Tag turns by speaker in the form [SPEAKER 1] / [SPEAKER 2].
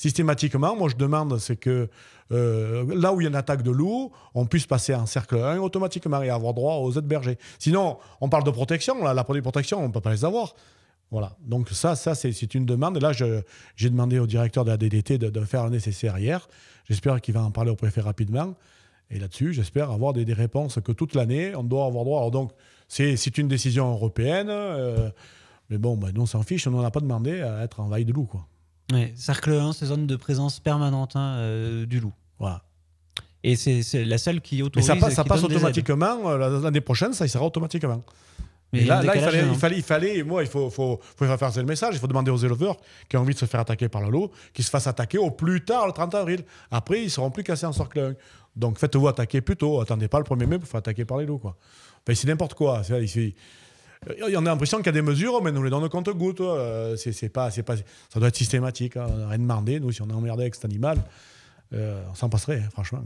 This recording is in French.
[SPEAKER 1] systématiquement, moi, je demande, c'est que euh, là où il y a une attaque de loup, on puisse passer en cercle 1 automatiquement et avoir droit aux aides bergers. Sinon, on parle de protection, là, la protection, on ne peut pas les avoir. Voilà. Donc ça, ça c'est une demande. Et là, j'ai demandé au directeur de la DDT de, faire le nécessaire hier. J'espère qu'il va en parler au préfet rapidement. Et là-dessus, j'espère avoir des, réponses que toute l'année, on doit avoir droit. Alors donc, c'est une décision européenne. Euh, mais bon, ben, nous, on s'en fiche. On n'en a pas demandé à être en vaille de loup, quoi. Ouais, cercle 1,
[SPEAKER 2] c'est zone de présence permanente hein, euh, du loup. Voilà. Et c'est la seule qui autorise. Mais ça, passe, automatiquement.
[SPEAKER 1] Euh, l'année prochaine, ça il sera automatiquement. Mais là, il, hein. fallait, il, fallait, moi, il faut, faut, faut faire le message. Il faut demander aux éleveurs qui ont envie de se faire attaquer par le loup qu'ils se fassent attaquer au plus tard le 30 avril. Après, ils seront plus cassés en cercle 1. Donc faites-vous attaquer plus tôt. Attendez pas le 1er mai pour faire attaquer par les loups. Quoi. c'est n'importe quoi. Il y en a l'impression qu'il y a des mesures, mais nous les donnons compte-gouttes. Euh, c'est pas, pas, ça doit être systématique. Hein. On n'a rien demandé. Nous, si on est emmerdé avec cet animal, euh, on s'en passerait, hein, franchement.